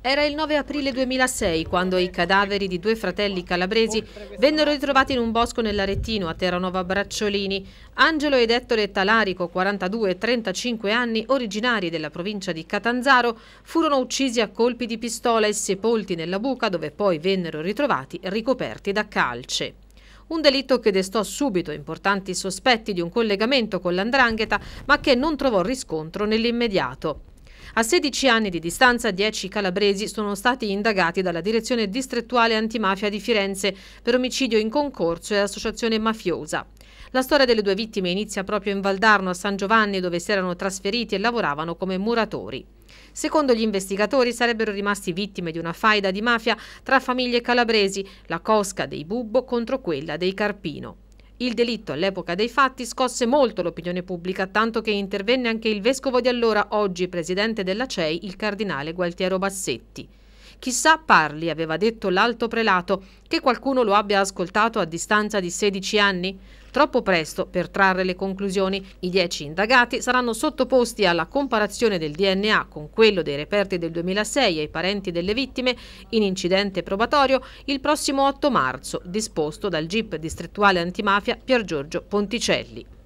Era il 9 aprile 2006 quando i cadaveri di due fratelli calabresi vennero ritrovati in un bosco nell'Aretino a Terranova Bracciolini. Angelo ed Ettore Talarico, 42 e 35 anni, originari della provincia di Catanzaro, furono uccisi a colpi di pistola e sepolti nella buca dove poi vennero ritrovati ricoperti da calce un delitto che destò subito importanti sospetti di un collegamento con l'andrangheta ma che non trovò riscontro nell'immediato. A 16 anni di distanza 10 calabresi sono stati indagati dalla direzione distrettuale antimafia di Firenze per omicidio in concorso e associazione mafiosa. La storia delle due vittime inizia proprio in Valdarno a San Giovanni dove si erano trasferiti e lavoravano come muratori. Secondo gli investigatori sarebbero rimasti vittime di una faida di mafia tra famiglie calabresi, la cosca dei Bubbo contro quella dei Carpino. Il delitto all'epoca dei fatti scosse molto l'opinione pubblica, tanto che intervenne anche il vescovo di allora, oggi presidente della CEI, il cardinale Gualtiero Bassetti. Chissà parli, aveva detto l'alto prelato, che qualcuno lo abbia ascoltato a distanza di 16 anni? Troppo presto per trarre le conclusioni. I dieci indagati saranno sottoposti alla comparazione del DNA con quello dei reperti del 2006 ai parenti delle vittime in incidente probatorio il prossimo 8 marzo, disposto dal GIP distrettuale antimafia Piergiorgio Ponticelli.